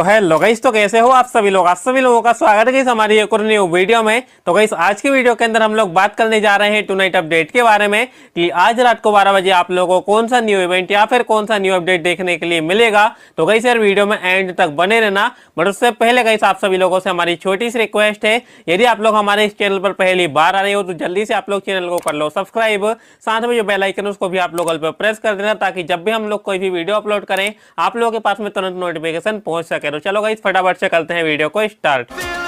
तो है गईस तो कैसे हो आप सभी लोग आप सभी लोगों का स्वागत है इस हमारी एक और न्यू वीडियो में तो गई आज की वीडियो के अंदर हम लोग बात करने जा रहे हैं टू नाइट अपडेट के बारे में कि आज रात को 12 बजे आप लोगों को कौन सा न्यू इवेंट या फिर कौन सा न्यू अपडेट देखने के लिए मिलेगा तो गई सर वीडियो में एंड तक बने रहना बट उससे पहले गई आप सभी लोगों से हमारी छोटी सी रिक्वेस्ट है यदि आप लोग हमारे इस चैनल पर पहली बार आ रहे हो तो जल्दी से आप लोग चैनल को कर लो सब्सक्राइब साथ में जो बेलाइकन उसको भी आप लोग प्रेस कर देना ताकि जब भी हम लोग कोई भी वीडियो अपलोड करें आप लोगों के पास में तुरंत नोटिफिकेशन पहुंच सके करो तो चलो गाइस फटाफट से करते हैं वीडियो को स्टार्ट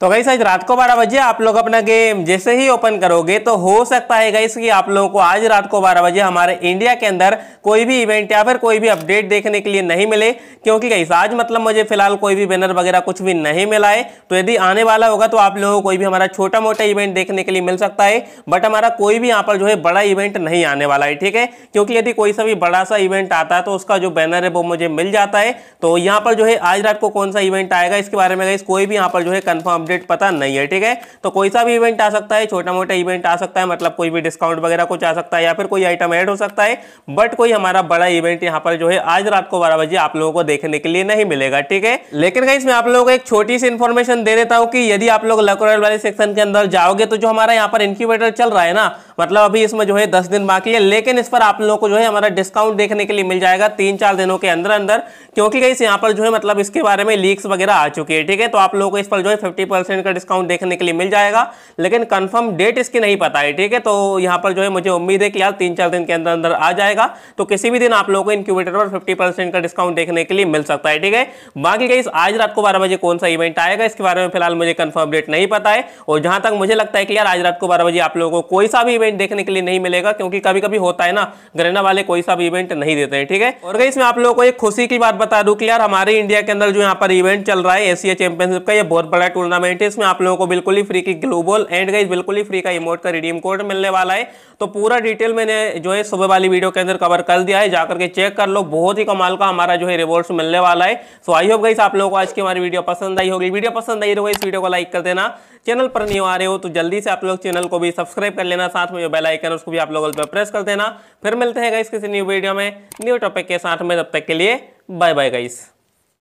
तो गई आज रात को बारह बजे आप लोग अपना गेम जैसे ही ओपन करोगे तो हो सकता है गई कि आप लोगों को आज रात को बारह बजे हमारे इंडिया के अंदर कोई भी इवेंट या फिर कोई भी अपडेट देखने के लिए नहीं मिले क्योंकि गई आज मतलब मुझे फिलहाल कोई भी बैनर वगैरह कुछ भी नहीं मिला है तो यदि आने वाला होगा तो आप लोगों को कोई भी हमारा छोटा मोटा इवेंट देखने के लिए मिल सकता है बट हमारा कोई भी यहाँ पर जो है बड़ा इवेंट नहीं आने वाला है ठीक है क्योंकि यदि कोई सा भी बड़ा सा इवेंट आता है तो उसका जो बैनर है वो मुझे मिल जाता है तो यहाँ पर जो है आज रात को कौन सा इवेंट आएगा इसके बारे में गई कोई भी यहाँ पर जो है कन्फर्म अपडेट पता नहीं है ठीक है तो कोई सा भी इवेंट आ सकता है छोटा मोटा इवेंट आ सकता है मतलब कोई भी डिस्काउंट वगैरह कुछ आ सकता है या फिर कोई आइटम ऐड हो सकता है बट कोई हमारा बड़ा इवेंट यहाँ पर जो है आज रात को बारह बजे आप लोगों को देखने के लिए नहीं मिलेगा ठीक है लेकिन इसमें आप लोगों को एक छोटी सी इन्फॉर्मेशन दे देता हूँ कि यदि आप लोग लकोरेल वाले सेक्शन के अंदर जाओगे तो जो हमारा यहाँ पर इंक्यूबेटर चल रहा है ना मतलब अभी इसमें जो है दस दिन बाकी है लेकिन इस पर आप लोगों को जो है हमारा डिस्काउंट देखने के लिए मिल जाएगा तीन चार दिनों के अंदर अंदर क्योंकि कहीं यहाँ पर जो है मतलब इसके बारे में लीक्स वगैरह आ चुकी है ठीक है तो आप लोगों को इस पर जो है फिफ्टी परसेंट का डिस्काउंट देखने के लिए मिल जाएगा लेकिन कंफर्म डेट इसकी नहीं पता है ठीक है तो यहाँ पर जो है मुझे उम्मीद है कि यार तीन चार दिन के अंदर अंदर आ जाएगा तो किसी भी दिन आप लोगों को इनक्यूबेटर पर फिफ्टी परसेंट का डिस्काउंट देखने के लिए मिल सकता है ठीक है बाकी गई आज रात को बारह बजे कौन सा इवेंट आएगा इसके बारे में फिलहाल मुझे कन्फर्म डेट नहीं पता है और जहाँ तक मुझे लगता है कि यार आज रात को बारह बजे आप लोगों को कोई सा भी इवेंट देखने के लिए नहीं मिलेगा क्योंकि कभी कभी होता है ना ग्रहण वाले कोई सा भी इवेंट नहीं देते हैं ठीक है और गई इसमें आप लोगों को एक खुशी की बात बता दूं कि यार हमारे इंडिया के अंदर जो यहाँ पर इवेंट चल रहा है एशिया चैंपियनशिप का ये बहुत बड़ा टूर्नामेंट कमेंट है इसमें आप लोगों को बिल्कुल ही फ्री की ग्लोबल एंड गाइज बिल्कुल ही फ्री का इमोट का रिडीम कोड मिलने वाला है तो पूरा डिटेल मैंने जो है सुबह वाली वीडियो के अंदर कवर कर दिया है जाकर के चेक कर लो बहुत ही कमाल का हमारा जो है रिवॉर्ड्स मिलने वाला है सो आई होप गाइस आप लोगों को आज की हमारी वीडियो पसंद आई होगी वीडियो पसंद आई होगा इस वीडियो को लाइक कर देना चैनल पर नहीं आ रहे हो तो जल्दी से आप लोग चैनल को भी सब्सक्राइब कर लेना साथ में जो बेल आइकन उसको भी आप लोग प्रेस कर देना फिर मिलते हैं गाइस किसी न्यू वीडियो में न्यू टॉपिक के साथ में तब तक के लिए बाय बाय गाइस